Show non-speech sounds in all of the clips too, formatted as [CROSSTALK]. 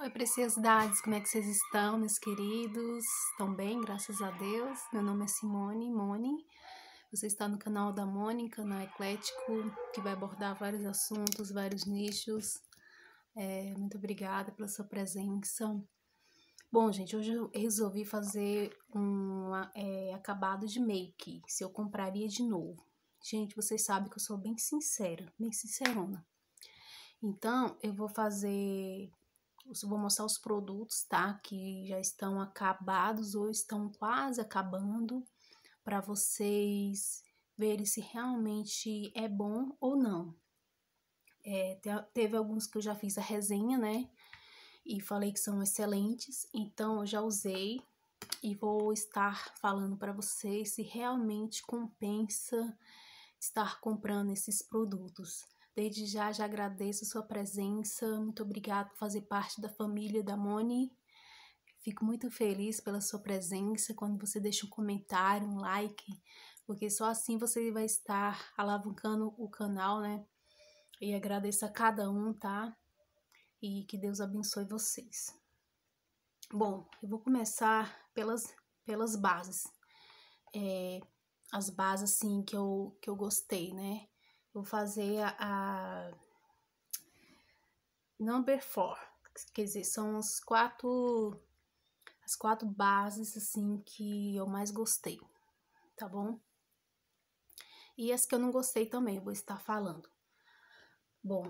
Oi, preciosidades, como é que vocês estão, meus queridos? Estão bem, graças a Deus. Meu nome é Simone Mone. Você está no canal da Mone, canal eclético, que vai abordar vários assuntos, vários nichos. É, muito obrigada pela sua presença. Bom, gente, hoje eu resolvi fazer um é, acabado de make, se eu compraria de novo. Gente, vocês sabem que eu sou bem sincera, bem sincerona. Então, eu vou fazer eu vou mostrar os produtos, tá? Que já estão acabados ou estão quase acabando, para vocês verem se realmente é bom ou não. É, teve alguns que eu já fiz a resenha, né? E falei que são excelentes, então eu já usei e vou estar falando para vocês se realmente compensa estar comprando esses produtos. Desde já já agradeço sua presença. Muito obrigada por fazer parte da família da Moni. Fico muito feliz pela sua presença quando você deixa um comentário, um like, porque só assim você vai estar alavancando o canal, né? E agradeço a cada um, tá? E que Deus abençoe vocês. Bom, eu vou começar pelas, pelas bases. É, as bases, assim, que eu, que eu gostei, né? vou fazer a, a number four, quer dizer, são as quatro as quatro bases assim que eu mais gostei, tá bom? E as que eu não gostei também, vou estar falando. Bom,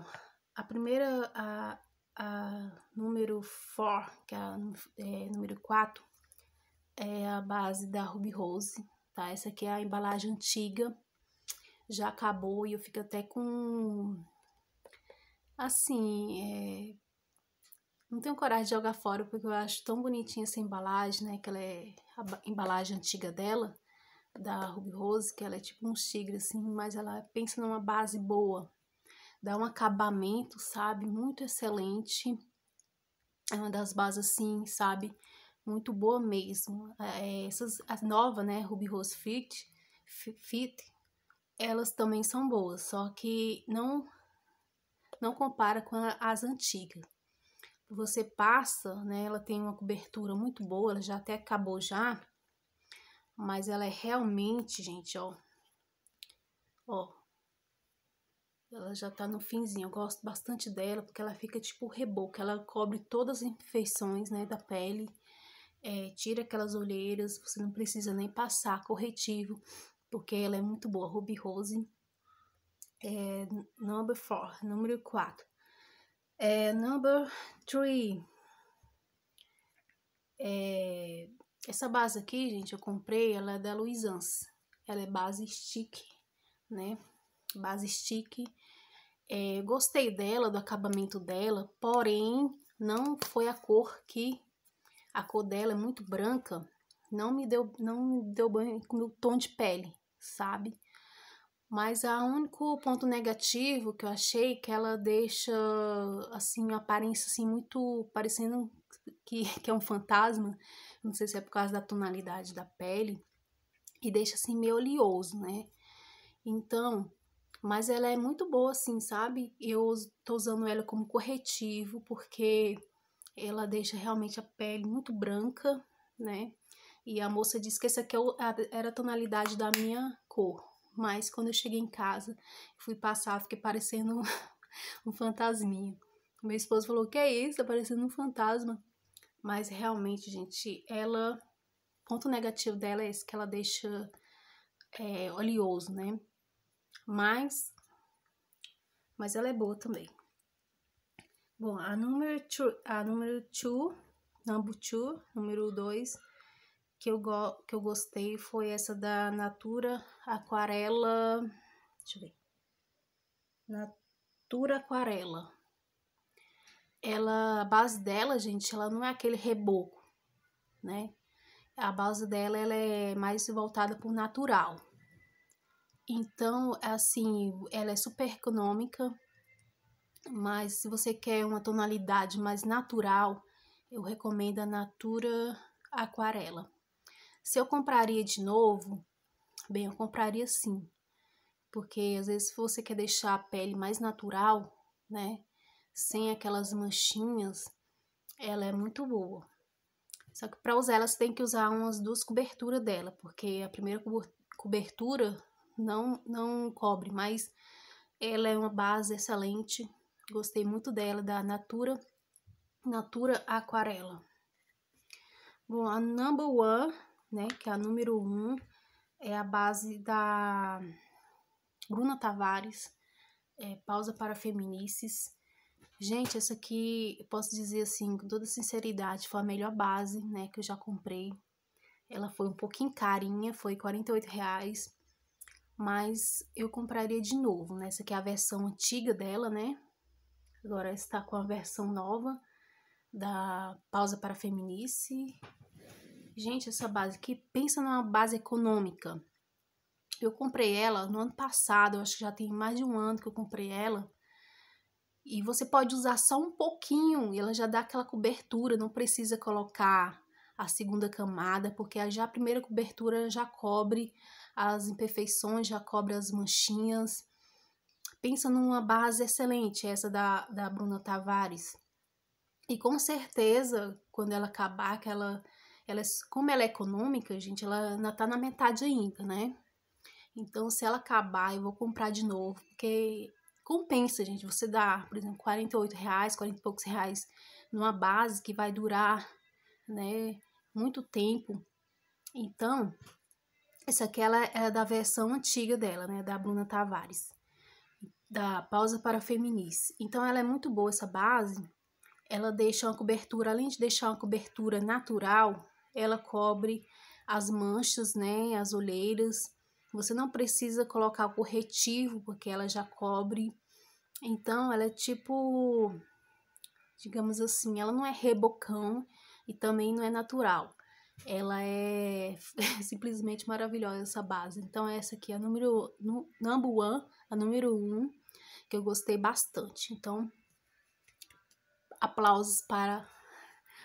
a primeira, a, a número four que é a é, número quatro é a base da Ruby Rose, tá? Essa aqui é a embalagem antiga, já acabou e eu fico até com. Assim, é... não tenho coragem de jogar fora porque eu acho tão bonitinha essa embalagem, né? Que ela é a embalagem antiga dela, da Ruby Rose, que ela é tipo um tigre, assim, mas ela pensa numa base boa, dá um acabamento, sabe? Muito excelente. É uma das bases, assim, sabe? Muito boa mesmo. É, essas, a nova, né? Ruby Rose Fit, Fit elas também são boas, só que não não compara com as antigas. Você passa, né? Ela tem uma cobertura muito boa, ela já até acabou já, mas ela é realmente, gente, ó, ó, ela já tá no finzinho. Eu gosto bastante dela porque ela fica tipo reboco, ela cobre todas as imperfeições, né, da pele. É, tira aquelas olheiras, você não precisa nem passar corretivo porque ela é muito boa. Ruby Rose, é, number 4, número 4. É, number 3. É, essa base aqui, gente, eu comprei, ela é da Luizans. Ela é base stick, né? Base stick. É, gostei dela, do acabamento dela, porém, não foi a cor que... A cor dela é muito branca, não me deu, não me deu bem com o meu tom de pele sabe? Mas o único ponto negativo que eu achei que ela deixa assim uma aparência assim muito parecendo que, [LAUGHS] que é um fantasma, não sei se é por causa da tonalidade da pele e deixa assim meio oleoso, né? Então, mas ela é muito boa assim, sabe? Eu tô usando ela como corretivo porque ela deixa realmente a pele muito branca, né? E a moça disse que essa aqui é era a tonalidade da minha cor. Mas quando eu cheguei em casa, fui passar, fiquei parecendo um, [LAUGHS] um fantasminha. Meu esposo falou: Que é isso? Tá parecendo um fantasma. Mas realmente, gente, ela. Ponto negativo dela é esse que ela deixa é, oleoso, né? Mas. Mas ela é boa também. Bom, a número 2, a número number número 2, que eu, go que eu gostei foi essa da Natura Aquarela. Deixa eu ver. Natura Aquarela. Ela, a base dela, gente, ela não é aquele reboco, né? A base dela ela é mais voltada para o natural. Então, assim, ela é super econômica, mas se você quer uma tonalidade mais natural, eu recomendo a Natura Aquarela. Se eu compraria de novo, bem, eu compraria sim. Porque às vezes se você quer deixar a pele mais natural, né? Sem aquelas manchinhas, ela é muito boa. Só que para usar ela você tem que usar umas duas coberturas dela, porque a primeira cobertura não não cobre, mas ela é uma base excelente. Gostei muito dela da Natura Natura Aquarela. Bom, a number one né? Que é a número um, é a base da Bruna Tavares, é, Pausa para Feminices. Gente, essa aqui, eu posso dizer assim, com toda sinceridade, foi a melhor base, né, que eu já comprei. Ela foi um pouquinho carinha, foi R$ reais, mas eu compraria de novo, né? Essa aqui é a versão antiga dela, né? Agora está com a versão nova da Pausa para Feminice, Gente, essa base aqui, pensa numa base econômica. Eu comprei ela no ano passado, eu acho que já tem mais de um ano que eu comprei ela. E você pode usar só um pouquinho e ela já dá aquela cobertura, não precisa colocar a segunda camada, porque já a primeira cobertura já cobre as imperfeições, já cobre as manchinhas. Pensa numa base excelente, essa da, da Bruna Tavares. E com certeza, quando ela acabar, que ela elas, é como ela é econômica, gente, ela ainda tá na metade ainda, né? Então, se ela acabar, eu vou comprar de novo, porque compensa, gente, você dar, por exemplo, 48 reais, 40 e poucos reais numa base que vai durar, né, muito tempo. Então, essa aqui ela é da versão antiga dela, né, da Bruna Tavares, da Pausa para feminis Então, ela é muito boa essa base, ela deixa uma cobertura, além de deixar uma cobertura natural, ela cobre as manchas, né, as olheiras. Você não precisa colocar o corretivo, porque ela já cobre. Então, ela é tipo, digamos assim, ela não é rebocão e também não é natural. Ela é [LAUGHS] simplesmente maravilhosa essa base. Então, essa aqui é a número no, number one, a número um, que eu gostei bastante. Então, aplausos para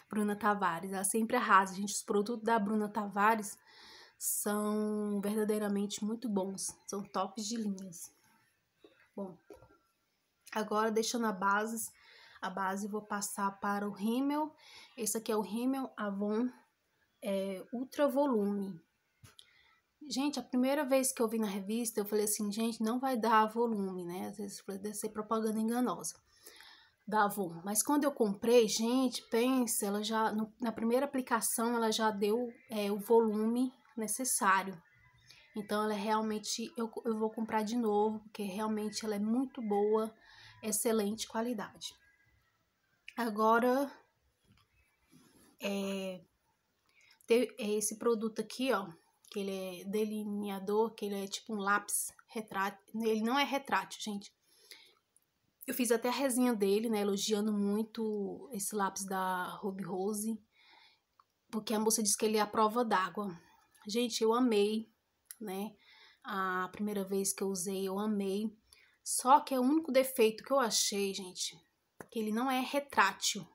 Bruna Tavares. Ela sempre arrasa, gente. Os produtos da Bruna Tavares são verdadeiramente muito bons. São tops de linhas. Bom, agora deixando a base, a base vou passar para o rímel. Esse aqui é o rímel Avon é, Ultra Volume. Gente, a primeira vez que eu vi na revista, eu falei assim, gente, não vai dar volume, né? Às vezes deve ser propaganda enganosa da Avon. Mas quando eu comprei, gente, pensa, ela já no, na primeira aplicação ela já deu é, o volume necessário. Então ela é realmente eu, eu vou comprar de novo, porque realmente ela é muito boa, excelente qualidade. Agora é, tem é esse produto aqui, ó, que ele é delineador, que ele é tipo um lápis retrátil, ele não é retrátil, gente eu fiz até a resinha dele, né, elogiando muito esse lápis da Ruby Rose, porque a moça disse que ele é a prova d'água. Gente, eu amei, né? A primeira vez que eu usei, eu amei. Só que é o único defeito que eu achei, gente, que ele não é retrátil.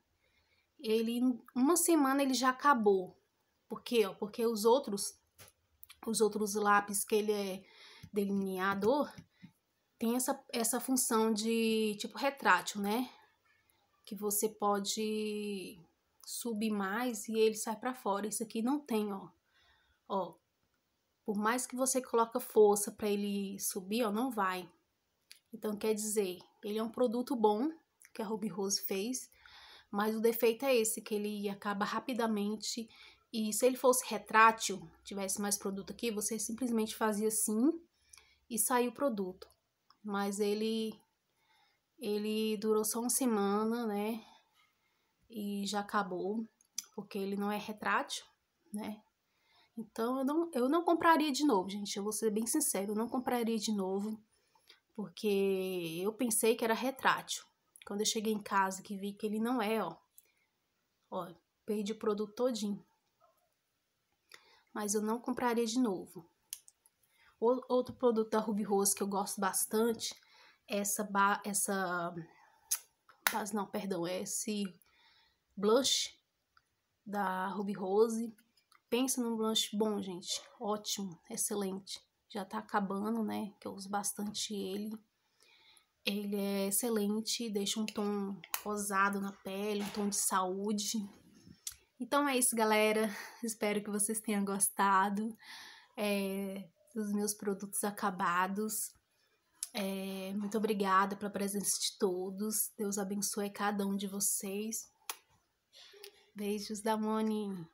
Ele, uma semana ele já acabou. Por quê? Porque os outros, os outros lápis que ele é delineador, tem essa, essa função de tipo retrátil, né? Que você pode subir mais e ele sai para fora. Isso aqui não tem, ó. Ó. Por mais que você coloca força para ele subir, ó, não vai. Então quer dizer, ele é um produto bom que a Ruby Rose fez, mas o defeito é esse que ele acaba rapidamente e se ele fosse retrátil, tivesse mais produto aqui, você simplesmente fazia assim e saiu o produto mas ele ele durou só uma semana, né? E já acabou, porque ele não é retrátil, né? Então eu não, eu não compraria de novo, gente. Eu vou ser bem sincero, eu não compraria de novo, porque eu pensei que era retrátil. Quando eu cheguei em casa que vi que ele não é, ó. Ó, perdi o produto todinho. Mas eu não compraria de novo. Outro produto da Ruby Rose que eu gosto bastante essa ba essa base não, perdão, é esse blush da Ruby Rose. Pensa num blush bom, gente. Ótimo, excelente. Já tá acabando, né? Que eu uso bastante ele. Ele é excelente, deixa um tom rosado na pele, um tom de saúde. Então é isso, galera. Espero que vocês tenham gostado. É, dos meus produtos acabados. É, muito obrigada pela presença de todos. Deus abençoe cada um de vocês. Beijos da Moni.